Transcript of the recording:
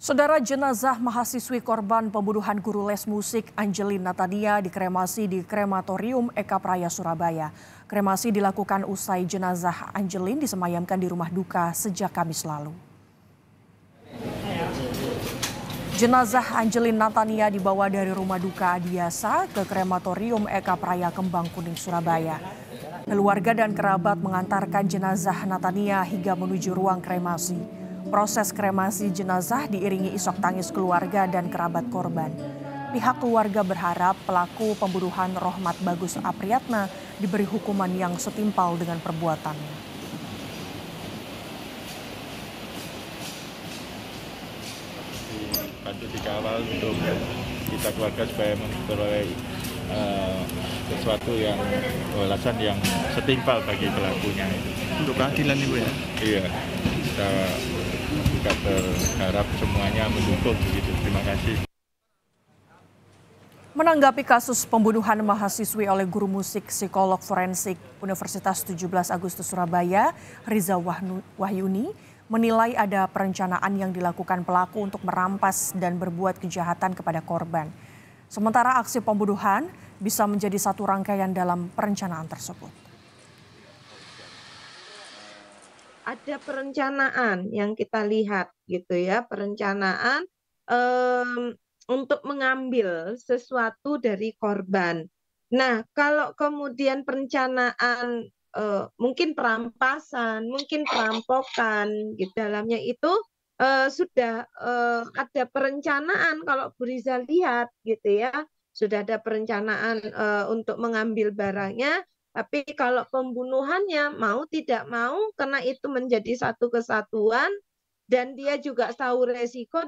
Saudara jenazah mahasiswi korban pembunuhan guru les musik Angelin Natania dikremasi di Krematorium Eka Praya, Surabaya. Kremasi dilakukan usai jenazah Angelin disemayamkan di rumah duka sejak Kamis lalu. Jenazah Angelin Natania dibawa dari rumah duka Adiasa ke Krematorium Eka Praya Kembang Kuning, Surabaya. Keluarga dan kerabat mengantarkan jenazah Natania hingga menuju ruang kremasi. Proses kremasi jenazah diiringi isok tangis keluarga dan kerabat korban. Pihak keluarga berharap pelaku pembunuhan Rohmat Bagus Apriyatna diberi hukuman yang setimpal dengan perbuatannya. bantu dikawal untuk kita keluarga supaya memperoleh uh, sesuatu yang balasan yang setimpal bagi pelakunya. Untuk keadilan ibu ya? Iya kita kita berharap semuanya mendukung begitu. Terima kasih. Menanggapi kasus pembunuhan mahasiswi oleh guru musik psikolog forensik Universitas 17 Agustus Surabaya, Riza Wahyuni, menilai ada perencanaan yang dilakukan pelaku untuk merampas dan berbuat kejahatan kepada korban. Sementara aksi pembunuhan bisa menjadi satu rangkaian dalam perencanaan tersebut. ada perencanaan yang kita lihat gitu ya perencanaan um, untuk mengambil sesuatu dari korban. Nah kalau kemudian perencanaan uh, mungkin perampasan, mungkin perampokan gitu dalamnya itu uh, sudah uh, ada perencanaan kalau Bu Riza lihat gitu ya sudah ada perencanaan uh, untuk mengambil barangnya tapi kalau pembunuhannya mau tidak mau karena itu menjadi satu kesatuan dan dia juga tahu resiko